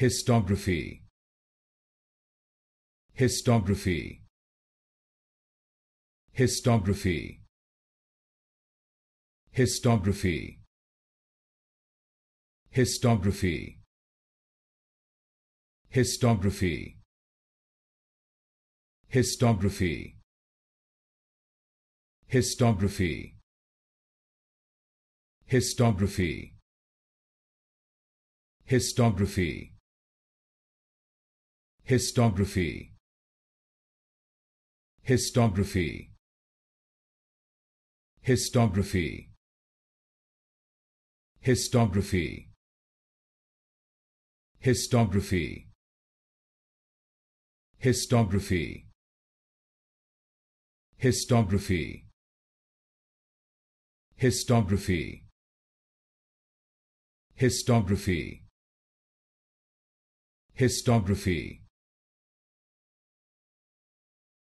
Histography Histography Histography Histography Histography Histography Histography Histography Histography Histography Histography Histography Histography Histography Histography Histography Histography Histography Histography Histography